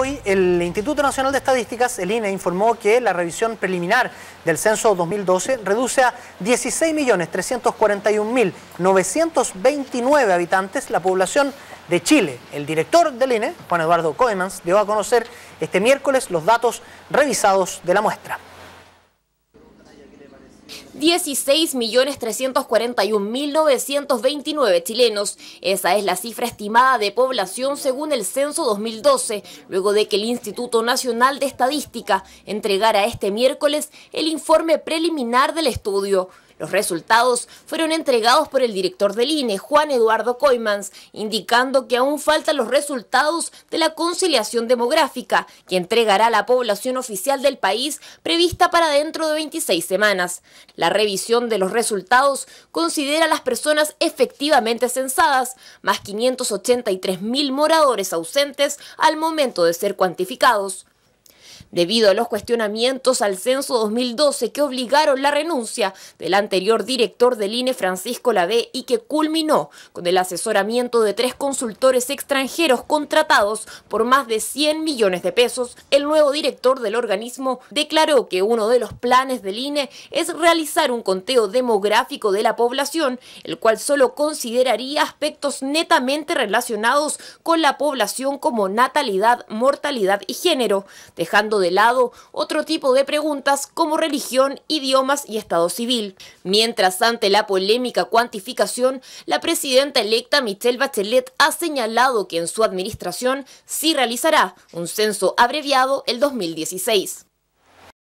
hoy, el Instituto Nacional de Estadísticas, el INE, informó que la revisión preliminar del censo 2012 reduce a 16.341.929 habitantes la población de Chile. El director del INE, Juan Eduardo Coemans, dio a conocer este miércoles los datos revisados de la muestra. 16.341.929 chilenos. Esa es la cifra estimada de población según el censo 2012, luego de que el Instituto Nacional de Estadística entregara este miércoles el informe preliminar del estudio. Los resultados fueron entregados por el director del INE, Juan Eduardo Coimans, indicando que aún faltan los resultados de la conciliación demográfica, que entregará la población oficial del país prevista para dentro de 26 semanas. La revisión de los resultados considera a las personas efectivamente censadas, más mil moradores ausentes al momento de ser cuantificados debido a los cuestionamientos al censo 2012 que obligaron la renuncia del anterior director del INE Francisco Lavé y que culminó con el asesoramiento de tres consultores extranjeros contratados por más de 100 millones de pesos, el nuevo director del organismo declaró que uno de los planes del INE es realizar un conteo demográfico de la población, el cual solo consideraría aspectos netamente relacionados con la población como natalidad, mortalidad y género, dejando de lado otro tipo de preguntas como religión, idiomas y estado civil. Mientras ante la polémica cuantificación, la presidenta electa Michelle Bachelet ha señalado que en su administración sí realizará un censo abreviado el 2016.